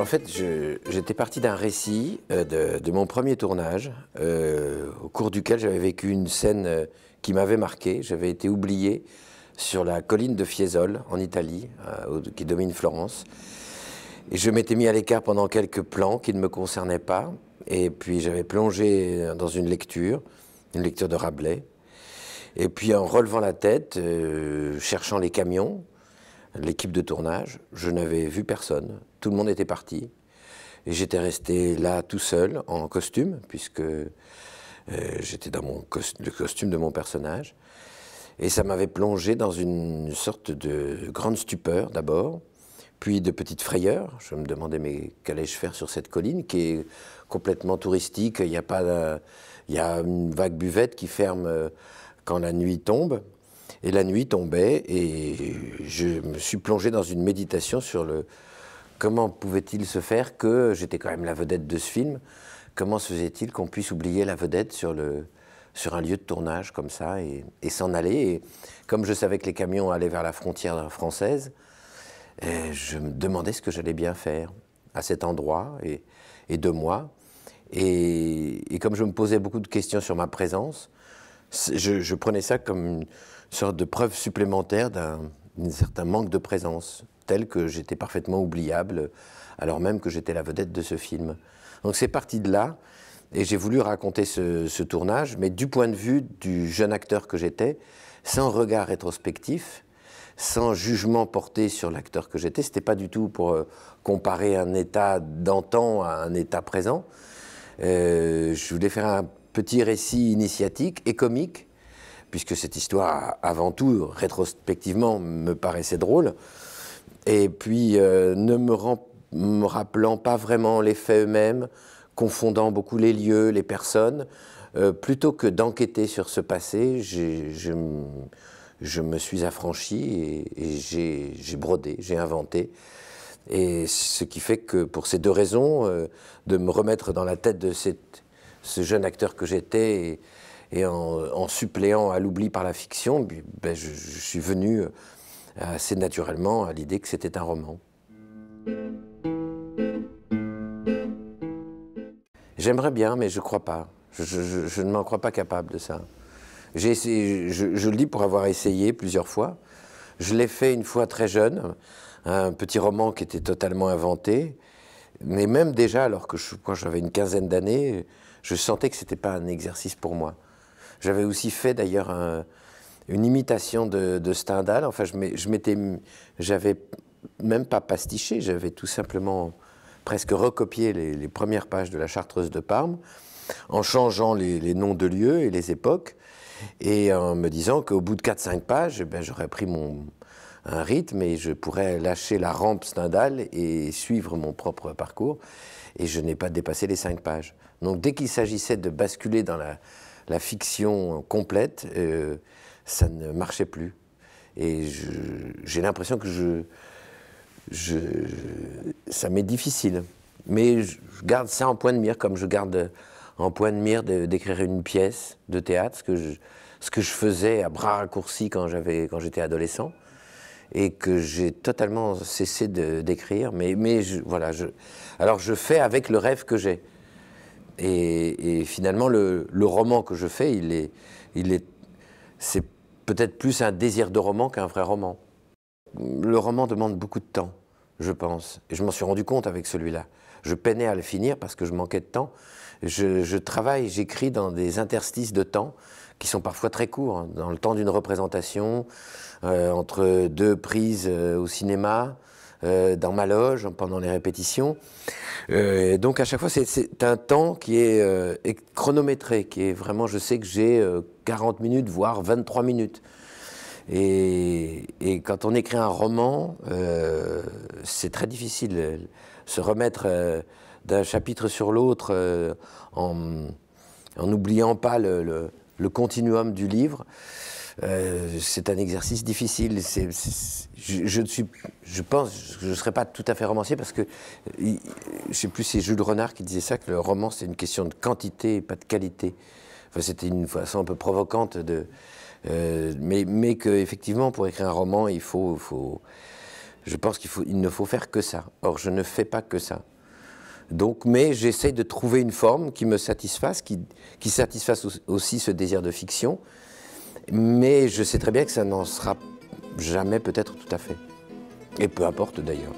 En fait, j'étais parti d'un récit euh, de, mon premier tournage, euh, au cours duquel j'avais vécu une scène euh, qui m'avait marqué. J'avais été oublié sur la colline de Fiesole, en Italie, qui domine Florence. Et je m'étais mis à l'écart pendant quelques plans qui ne me concernaient pas. Et puis j'avais plongé dans une lecture, une lecture de Rabelais. Et puis en relevant la tête, cherchant les camions, l'équipe de tournage. Je n'avais vu personne. Tout le monde était parti. Et j'étais resté là tout seul, en costume, puisque euh, j'étais dans mon le costume de mon personnage. Et ça m'avait plongé dans une sorte de grande stupeur d'abord, puis de petite frayeur. Je me demandais, mais qu'allais-je faire sur cette colline qui est complètement touristique Il a pas. Il y a une vague buvette qui ferme euh, quand la nuit tombe. Et la nuit tombait et je me suis plongé dans une méditation sur le comment pouvait-il se faire que j'étais quand même la vedette de ce film. Comment se faisait-il qu'on puisse oublier la vedette sur le sur un lieu de tournage comme ça et, s'en aller. Et comme je savais que les camions allaient vers la frontière française, eh, je me demandais ce que j'allais bien faire à cet endroit et, de moi. Et, comme je me posais beaucoup de questions sur ma présence, je, je prenais ça comme une, sorte de preuve supplémentaire d'un certain manque de présence, tel que j'étais parfaitement oubliable, alors même que j'étais la vedette de ce film. Donc c'est parti de là, et j'ai voulu raconter ce, tournage, mais du point de vue du jeune acteur que j'étais, sans regard rétrospectif, sans jugement porté sur l'acteur que j'étais. ce C'était pas du tout pour euh, comparer un état d'antan à un état présent. Euh, je voulais faire un petit récit initiatique et comique puisque cette histoire, avant tout, rétrospectivement, me paraissait drôle. Et puis, euh, ne me, rappelant pas vraiment les faits eux-mêmes, confondant beaucoup les lieux, les personnes, euh, plutôt que d'enquêter sur ce passé, je, me suis affranchi et, j'ai brodé, j'ai inventé. Et ce qui fait que pour ces deux raisons, euh, de me remettre dans la tête de ce jeune acteur que j'étais et euh, en, suppléant à l'oubli par la fiction, ben, je, suis venu euh, assez naturellement à l'idée que c'était un roman. J'aimerais bien, mais je ne crois pas. Je, ne m'en crois pas capable de ça. Essayé, je, le dis pour avoir essayé plusieurs fois. Je l'ai fait une fois très jeune, un petit roman qui était totalement inventé. Mais même déjà, alors que j'avais une quinzaine d'années, je sentais que ce n'était pas un exercice pour moi. J'avais aussi fait d'ailleurs une imitation de, Stendhal. Enfin, je m'étais, j'avais même pas pastiché, j'avais tout simplement presque recopié les, premières pages de la Chartreuse de Parme en changeant les, noms de lieux et les époques et en me disant qu'au bout de 4-5 pages, eh ben, j'aurais pris mon, un rythme et je pourrais lâcher la rampe Stendhal et suivre mon propre parcours. Et je n'ai pas dépassé les 5 pages. Donc dès qu'il s'agissait de basculer dans la, la fiction complète, euh, ça ne marchait plus. Et j'ai l'impression que je, ça m'est difficile. Mais je garde ça en point de mire, comme je garde en point de mire d'écrire une pièce de théâtre, ce que je, ce que je faisais à bras raccourcis quand j'étais adolescent, et que j'ai totalement cessé d'écrire. Mais, mais voilà, alors je fais avec le rêve que j'ai. Et, finalement, le, roman que je fais, c'est peut-être plus un désir de roman qu'un vrai roman. Le roman demande beaucoup de temps, je pense. Et je m'en suis rendu compte avec celui-là. Je peinais à le finir parce que je manquais de temps. Je, travaille, j'écris dans des interstices de temps qui sont parfois très courts, hein. dans le temps d'une représentation, euh, entre deux prises euh, au cinéma, euh, dans ma loge, pendant les répétitions. Euh, donc à chaque fois, c'est un temps qui euh, est, chronométré, qui est vraiment, je sais que j'ai 40 minutes, voire 23 minutes. Et, quand on écrit un roman, c'est très difficile. Se remettre d'un chapitre sur l'autre en n'oubliant pas le, continuum du livre. Euh, c'est un exercice difficile. je, ne suis, je pense, je ne serais pas tout à fait romancier parce que euh, je ne sais plus, c'est Jules Renard qui disait ça que le roman c'est une question de quantité et pas de qualité. c'était une façon un peu provocante de, euh, mais, mais pour écrire un roman il faut, faut je pense qu'il faut, il ne faut faire que ça. Or je ne fais pas que ça. Donc, mais j'essaye de trouver une forme qui me satisfasse, qui, qui satisfasse aussi ce désir de fiction, mais je sais très bien que ça n'en sera jamais peut-être tout à fait. Et peu importe d'ailleurs.